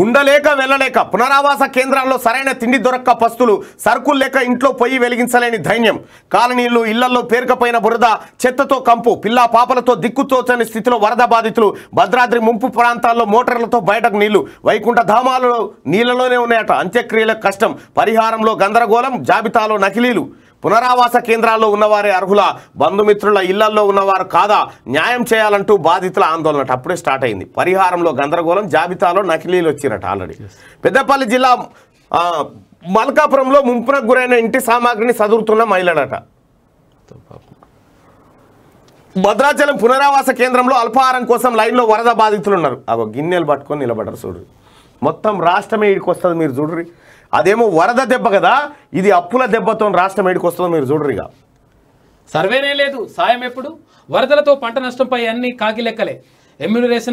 ఉండలేక వెళ్ళలేక పునరావాస కేంద్రాల్లో సరైన తిండి దొరక్క పస్తులు సరుకులు లేక ఇంట్లో పొయ్యి వెలిగించలేని ధైన్యం కాలనీలు ఇళ్లలో పేరుకపోయిన బురద చెత్తతో కంపు పిల్లా పాపలతో దిక్కుతోచని స్థితిలో వరద బాధితులు భద్రాద్రి ముంపు ప్రాంతాల్లో మోటార్లతో బయటకు నీళ్లు వైకుంఠ ధామాలలో నీళ్లలోనే ఉన్నాయట అంత్యక్రియలకు కష్టం పరిహారంలో గందరగోళం జాబితాలో నకిలీలు పునరావాస కేంద్రాల్లో ఉన్నవారే అర్హుల బంధుమిత్రుల ఇళ్లలో ఉన్నవారు కాదా న్యాయం చేయాలంటూ బాధితుల ఆందోళన అప్పుడే స్టార్ట్ అయింది పరిహారంలో గందరగోళం జాబితాలో నకిలీలు వచ్చినట్టు ఆల్రెడీ పెద్దపల్లి జిల్లా మల్కాపురంలో ముంపున గురైన ఇంటి సామాగ్రిని చదువుతున్న మహిళలట భద్రాచలం పునరావాస కేంద్రంలో అల్పాహారం కోసం లైన్లో వరద బాధితులు ఉన్నారు అగో గిన్నెలు పట్టుకొని నిలబడరు చూడు మొత్తం రాష్ట్రమే ఇక్కడికి వస్తుంది మీరు చూడరి అదేమో వరద దెబ్బ కదా ఇది అప్పుల దెబ్బతో రాష్ట్రం వస్తుందో మీరు చూడరుగా సర్వేనే లేదు సాయం ఎప్పుడు వరదలతో పంట నష్టంపై అన్ని కాకి లెక్కలే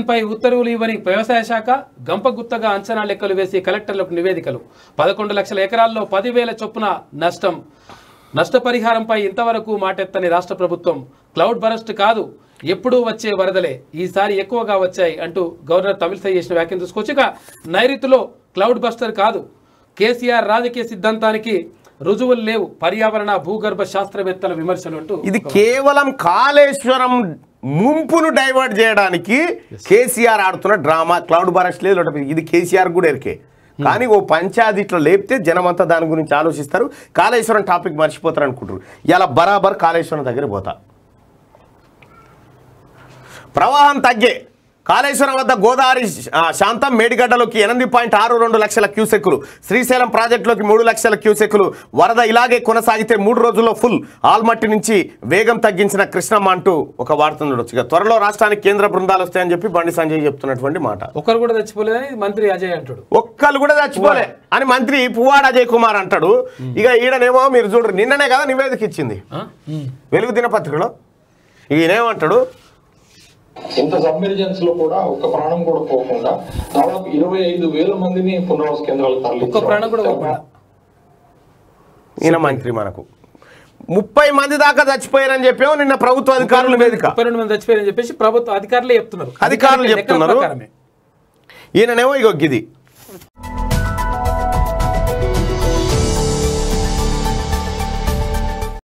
పై ఉత్తర్వులు ఇవ్వని వ్యవసాయ శాఖ గంప గుత్తగా అంచనా లెక్కలు వేసి కలెక్టర్లకు నివేదికలు పదకొండు లక్షల ఎకరాల్లో పదివేల చొప్పున నష్టం నష్టపరిహారంపై ఇంతవరకు మాటెత్తని రాష్ట్ర ప్రభుత్వం క్లౌడ్ బరస్ట్ కాదు ఎప్పుడూ వచ్చే వరదలే ఈసారి ఎక్కువగా వచ్చాయి అంటూ గవర్నర్ తమిళసై చేసిన వ్యాఖ్యలు చూసుకోవచ్చు ఇక నైరుతిలో క్లౌడ్ బస్టర్ కాదు కేసీఆర్ రాజకీయ సిద్ధాంతానికి రుజువులు లేవు పర్యావరణ భూగర్భ శాస్త్రవేత్తల విమర్శలు అంటూ ఇది కేవలం కాళేశ్వరం ముంపును డైవర్ట్ చేయడానికి కేసీఆర్ ఆడుతున్న డ్రామా క్లౌడ్ బరస్ట్ లేదు ఇది కేసీఆర్ కూడా ఎరికే hmm. కానీ ఓ పంచాయతీ ఇట్లా లేపితే జనమంతా దాని గురించి ఆలోచిస్తారు కాళేశ్వరం టాపిక్ మర్చిపోతారు అనుకుంటారు ఇలా బరాబర్ కాళేశ్వరం దగ్గర పోతా ప్రవాహం తగ్గే కాళేశ్వరం వద్ద గోదావరి శాంతం మేడిగడ్డలోకి ఎనిమిది పాయింట్ ఆరు రెండు లక్షల క్యూసెక్కులు శ్రీశైలం ప్రాజెక్టులోకి మూడు లక్షల క్యూసెక్కులు వరద ఇలాగే కొనసాగితే మూడు రోజుల్లో ఫుల్ ఆల్మట్టి నుంచి వేగం తగ్గించిన కృష్ణమ్మ అంటూ ఒక వార్త ఉండొచ్చు త్వరలో రాష్ట్రానికి కేంద్ర బృందాలు వస్తాయని చెప్పి బండి సంజయ్ చెప్తున్నటువంటి మాట ఒకరు కూడా చచ్చిపోలేదని మంత్రి అజయ్ అంటాడు ఒక్కరు కూడా చచ్చిపోలే అని మంత్రి పువ్వాడ అజయ్ కుమార్ అంటాడు ఇక ఈడనేమో మీరు చూడరు నిన్ననే కదా నివేదిక ఇచ్చింది వెలుగు దినపత్రికలో ఈయనేమంటాడు ఇంత సబ్మెరిజెన్స్ లో కూడా ఒక ప్రాణం కూడా పోకుండా దాదాపు ఇరవై ఐదు వేల మందిని పునరావాస కేంద్రాలకు తరలించారు మంత్రి మనకు ముప్పై మంది దాకా చచ్చిపోయారని చెప్పాము నిన్న ప్రభుత్వ అధికారుల మీద ముప్పై రెండు మంది చచ్చిపోయారని చెప్పేసి ప్రభుత్వ అధికారులే చెప్తున్నారు అధికారులు చెప్తున్నారు ఈయననేమో ఇగో గిది